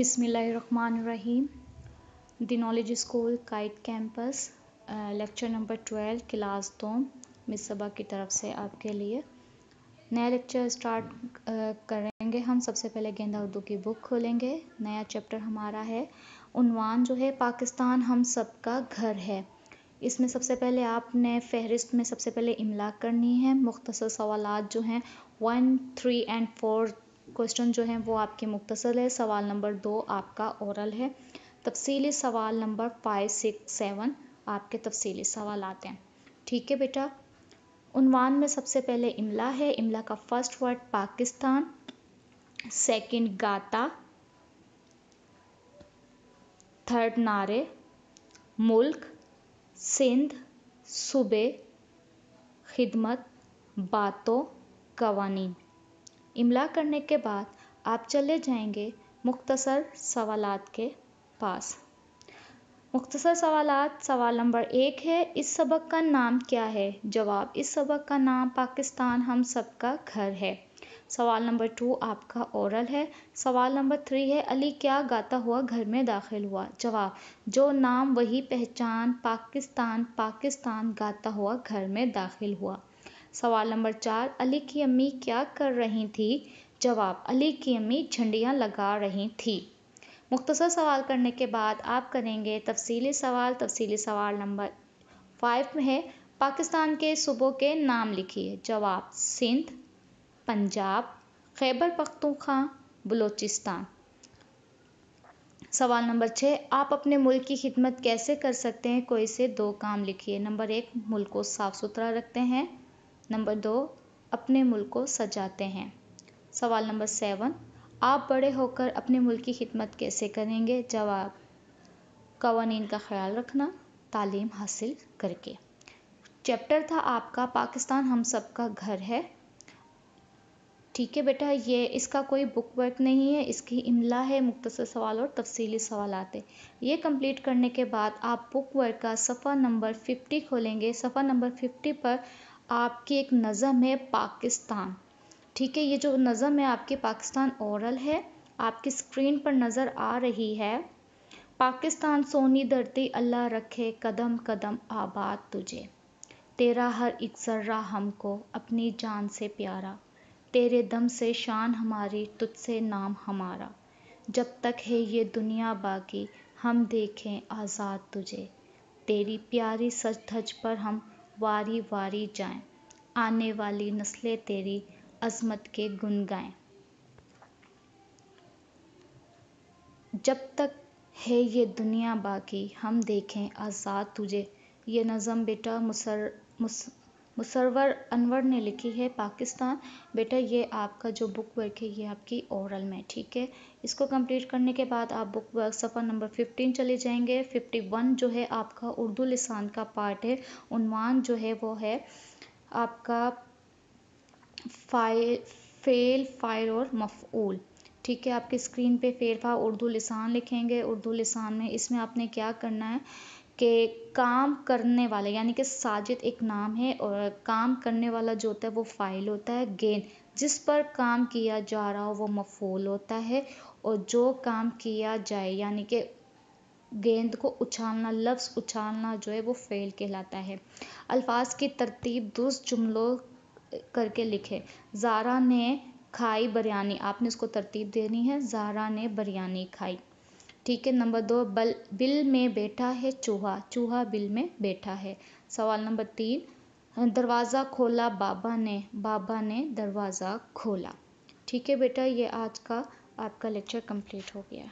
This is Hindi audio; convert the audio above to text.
बिसमीम the knowledge school kite campus lecture number twelve class दो मिस सबा की तरफ से आपके लिए नया लेक्चर स्टार्ट करेंगे हम सबसे पहले गेंदा उर्दू की बुक खोलेंगे नया चैप्टर हमारा है उनवान जो है पाकिस्तान हम सबका घर है इसमें सबसे पहले आपने फहरिस्त में सबसे पहले इमला करनी है मुख्तर सवाल जो हैं one three and four question जो हैं वो आपके मुख्तर है सवाल नंबर दो आपका औरल है तफसीली सवाल नंबर फाइव सिक्स सेवन आपके तफसीली सवाल आते हैं ठीक है बेटा उनवान में सबसे पहले इमला है इमला का फर्स्ट वर्ड पाकिस्तान सेकंड गाता थर्ड नारे मुल्क सिंध सूबे खिदमत बातों कवानीन इमला करने के बाद आप चले जाएंगे मुख्तसर सवाल के पास मुख्तसर सवाल सवाल नंबर एक है इस सबक का नाम क्या है जवाब इस सबक का नाम पाकिस्तान हम सब का घर है सवाल नंबर टू आपका ओरल है सवाल नंबर थ्री है अली क्या गाता हुआ घर में दाखिल हुआ जवाब जो नाम वही पहचान पाकिस्तान पाकिस्तान गाता हुआ घर में दाखिल हुआ सवाल नंबर चार अली की अम्मी क्या कर रही थी जवाब अली की अम्मी झंडियाँ लगा रही थी मुख्तसर सवाल करने के बाद आप करेंगे तफसीली सवाल तफसीली सवाल नंबर फाइव में है पाकिस्तान के सूबों के नाम लिखिए जवाब सिंध पंजाब खैबर पख्तूखा बलूचिस्तान सवाल नंबर छः आप अपने मुल्क की खिदमत कैसे कर सकते हैं कोई से दो काम लिखिए नंबर एक मुल्क को साफ़ सुथरा रखते हैं नंबर दो अपने मुल्क को सजाते हैं सवाल नंबर सेवन आप बड़े होकर अपने मुल्क की खिदमत कैसे करेंगे जवाब कवानीन का ख्याल रखना तालीम हासिल करके चैप्टर था आपका पाकिस्तान हम सब का घर है ठीक है बेटा ये इसका कोई बुक वर्क नहीं है इसकी इमला है मुख्तर सवाल और तफसीली सवाल आते ये कंप्लीट करने के बाद आप बुक वर्क का सफ़ा नंबर फिफ्टी खोलेंगे सफ़ा नंबर फिफ्टी पर आपकी एक नज़म है पाकिस्तान ठीक है ये जो नज़म है आपकी पाकिस्तान औरल है आपकी स्क्रीन पर नज़र आ रही है पाकिस्तान सोनी धरती अल्लाह रखे कदम कदम आबाद तुझे तेरा हर एक जर्रा हमको अपनी जान से प्यारा तेरे दम से शान हमारी तुझसे नाम हमारा जब तक है ये दुनिया बाकी हम देखें आज़ाद तुझे तेरी प्यारी सच धज पर हम वारी वारी जाएं आने वाली नस्लें तेरी अजमत के गुन गाएं जब तक है ये दुनिया बाकी हम देखें आज़ाद तुझे ये नज़म बेटा मुसर मुस मुसरवर अनवर ने लिखी है पाकिस्तान बेटा ये आपका जो बुक वर्क है ये आपकी ओरल में ठीक है इसको कंप्लीट करने के बाद आप बुक वर्क सफ़ा नंबर फिफ्टीन चले जाएंगे फिफ्टी वन जो है आपका उर्दू लिसान का पार्ट है उनवान जो है वो है आपका फाइल फेल फायर और मफूल ठीक है आपकी स्क्रीन पे फेरफा उर्दू लिसान लिखेंगे उर्दू लिसान में इसमें आपने क्या करना है के काम करने वाले यानी कि साजिद एक नाम है और काम करने वाला जो होता है वो फ़ाइल होता है गेंद जिस पर काम किया जा रहा हो वो मफूल होता है और जो काम किया जाए यानी कि गेंद को उछालना लफ्ज़ उछालना जो है वो फ़ेल कहलाता है अल्फाज की तरतीब दुरुस्त जुमलों करके लिखे जारा ने खाई बिरयानी आपने इसको तरतीब देनी है जारा ने बिरयानी खाई ठीक है नंबर दो बल बिल में बैठा है चूहा चूहा बिल में बैठा है सवाल नंबर तीन दरवाज़ा खोला बाबा ने बाबा ने दरवाज़ा खोला ठीक है बेटा ये आज का आपका लेक्चर कंप्लीट हो गया